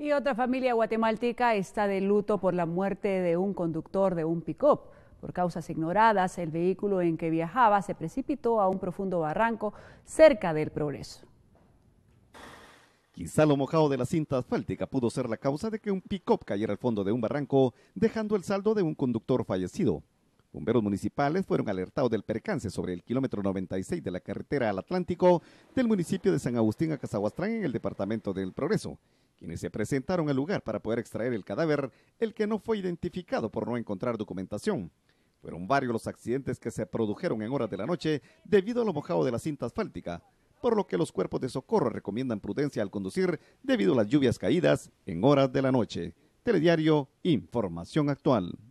Y otra familia guatemalteca está de luto por la muerte de un conductor de un pick-up. Por causas ignoradas, el vehículo en que viajaba se precipitó a un profundo barranco cerca del progreso. Quizá lo mojado de la cinta asfáltica pudo ser la causa de que un pick-up cayera al fondo de un barranco, dejando el saldo de un conductor fallecido. Bomberos municipales fueron alertados del percance sobre el kilómetro 96 de la carretera al Atlántico del municipio de San Agustín a Cazahuastrán en el departamento del Progreso quienes se presentaron al lugar para poder extraer el cadáver, el que no fue identificado por no encontrar documentación. Fueron varios los accidentes que se produjeron en horas de la noche debido a lo mojado de la cinta asfáltica, por lo que los cuerpos de socorro recomiendan prudencia al conducir debido a las lluvias caídas en horas de la noche. Telediario Información Actual.